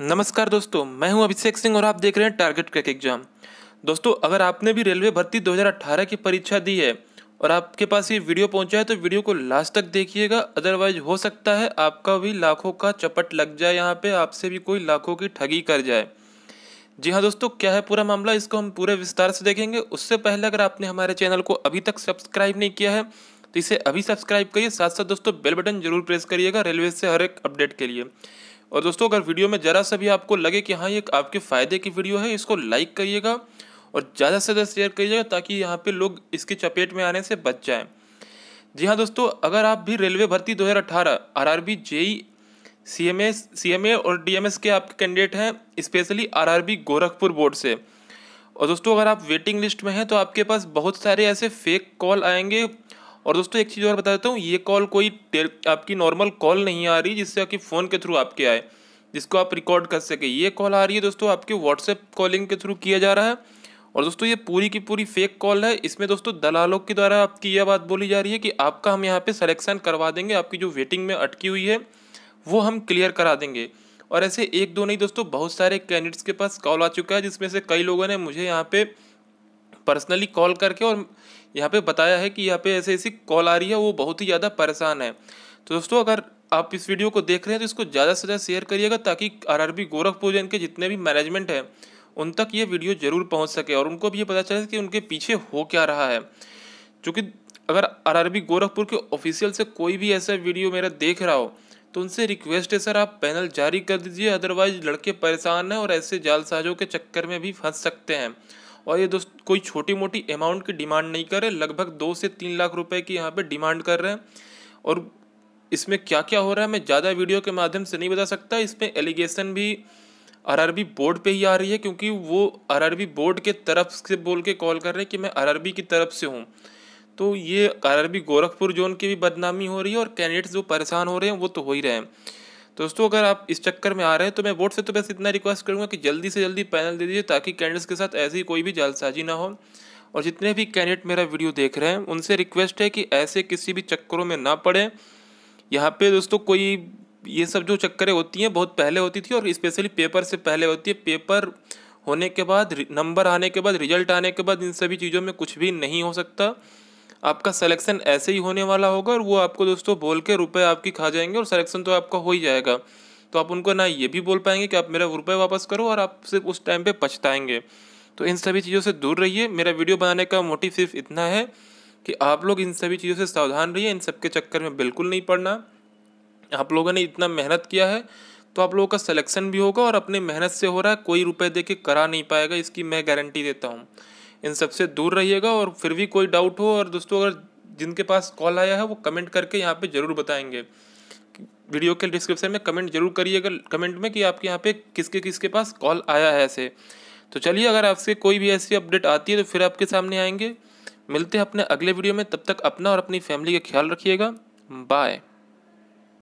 नमस्कार दोस्तों मैं हूं अभिषेक सिंह और आप देख रहे हैं टारगेट क्रैक एग्जाम दोस्तों अगर आपने भी रेलवे भर्ती 2018 की परीक्षा दी है और आपके पास ये वीडियो पहुंचा है तो वीडियो को लास्ट तक देखिएगा अदरवाइज हो सकता है आपका भी लाखों का चपट लग जाए यहाँ पे आपसे भी कोई लाखों की ठगी कर जाए जी हाँ दोस्तों क्या है पूरा मामला इसको हम पूरे विस्तार से देखेंगे उससे पहले अगर आपने हमारे चैनल को अभी तक सब्सक्राइब नहीं किया है तो इसे अभी सब्सक्राइब करिए साथ साथ दोस्तों बेल बटन जरूर प्रेस करिएगा रेलवे से हर एक अपडेट के लिए और दोस्तों अगर वीडियो में ज़रा सा भी आपको लगे कि हाँ ये आपके फ़ायदे की वीडियो है इसको लाइक करिएगा और ज़्यादा से ज़्यादा शेयर करिएगा ताकि यहाँ पे लोग इसके चपेट में आने से बच जाएं जी हाँ दोस्तों अगर आप भी रेलवे भर्ती 2018 आरआरबी जेई सीएमए सीएमए और डीएमएस के आपके कैंडिडेट हैं स्पेशली आरआरबी गोरखपुर बोर्ड से और दोस्तों अगर आप वेटिंग लिस्ट में हैं तो आपके पास बहुत सारे ऐसे फेक कॉल आएंगे और दोस्तों एक चीज़ और बता देता हूँ ये कॉल कोई आपकी नॉर्मल कॉल नहीं आ रही जिससे आपकी फ़ोन के थ्रू आपके आए जिसको आप रिकॉर्ड कर सके ये कॉल आ रही है दोस्तों आपके व्हाट्सएप कॉलिंग के थ्रू किया जा रहा है और दोस्तों ये पूरी की पूरी फेक कॉल है इसमें दोस्तों दलालों के द्वारा आपकी यह बात बोली जा रही है कि आपका हम यहाँ पे सलेक्शन करवा देंगे आपकी जो वेटिंग में अटकी हुई है वो हम क्लियर करा देंगे और ऐसे एक दो नहीं दोस्तों बहुत सारे कैंडिडेट्स के पास कॉल आ चुका है जिसमें से कई लोगों ने मुझे यहाँ पे पर्सनली कॉल करके और यहाँ पे बताया है कि यहाँ पे ऐसे ऐसी कॉल आ रही है वो बहुत ही ज़्यादा परेशान है तो दोस्तों अगर आप इस वीडियो को देख रहे हैं तो इसको ज़्यादा से ज़्यादा शेयर करिएगा ताकि आर आर बी गोरखपुर के जितने भी मैनेजमेंट हैं उन तक ये वीडियो जरूर पहुँच सके और उनको भी ये पता चले कि उनके पीछे हो क्या रहा है चूँकि अगर आर आर बी गोरखपुर के ऑफिशियल से कोई भी ऐसा वीडियो मेरा देख रहा हो तो उनसे रिक्वेस्ट है सर आप पैनल जारी कर दीजिए अदरवाइज लड़के परेशान हैं और ऐसे जालसाजों के चक्कर में भी फंस सकते हैं और ये दोस्त कोई छोटी मोटी अमाउंट की डिमांड नहीं कर रहे लगभग दो से तीन लाख रुपए की यहाँ पे डिमांड कर रहे हैं और इसमें क्या क्या हो रहा है मैं ज़्यादा वीडियो के माध्यम से नहीं बता सकता इसमें एलिगेशन भी अरबी बोर्ड पे ही आ रही है क्योंकि वो अरबी बोर्ड के तरफ से बोल के कॉल कर रहे हैं कि मैं अरबी की तरफ से हूँ तो ये अरबी गोरखपुर जोन की भी बदनामी हो रही है और कैंडिडेट्स जो परेशान हो रहे हैं वो तो हो ही रहे हैं दोस्तों अगर आप इस चक्कर में आ रहे हैं तो मैं बोर्ड से तो बस इतना रिक्वेस्ट करूँगा कि जल्दी से जल्दी पैनल दे दीजिए ताकि कैंडिडेट्स के साथ ऐसी कोई भी जालसाजी ना हो और जितने भी कैंडिडेट मेरा वीडियो देख रहे हैं उनसे रिक्वेस्ट है कि ऐसे किसी भी चक्करों में ना पड़े यहाँ पे दोस्तों कोई ये सब जो चक्करें होती हैं बहुत पहले होती थी और स्पेशली पेपर से पहले होती है पेपर होने के बाद नंबर आने के बाद रिजल्ट आने के बाद इन सभी चीज़ों में कुछ भी नहीं हो सकता आपका सिलेक्शन ऐसे ही होने वाला होगा और वो आपको दोस्तों बोल के रुपए आपकी खा जाएंगे और सिलेक्शन तो आपका हो ही जाएगा तो आप उनको ना ये भी बोल पाएंगे कि आप मेरा रुपये वापस करो और आप सिर्फ उस टाइम पे पछताएंगे तो इन सभी चीज़ों से दूर रहिए मेरा वीडियो बनाने का मोटिव सिर्फ इतना है कि आप लोग इन सभी चीज़ों से सावधान रहिए इन सब के चक्कर में बिल्कुल नहीं पड़ना आप लोगों ने इतना मेहनत किया है तो आप लोगों का सिलेक्शन भी होगा और अपने मेहनत से हो रहा है कोई रुपए दे के करा नहीं पाएगा इसकी मैं गारंटी देता हूँ इन सबसे दूर रहिएगा और फिर भी कोई डाउट हो और दोस्तों अगर जिनके पास कॉल आया है वो कमेंट करके यहाँ पे ज़रूर बताएंगे वीडियो के डिस्क्रिप्शन में कमेंट जरूर करिएगा कमेंट में कि आपके यहाँ पे किसके किसके पास कॉल आया है ऐसे तो चलिए अगर आपसे कोई भी ऐसी अपडेट आती है तो फिर आपके सामने आएंगे मिलते हैं अपने अगले वीडियो में तब तक अपना और अपनी फैमिली का ख्याल रखिएगा बाय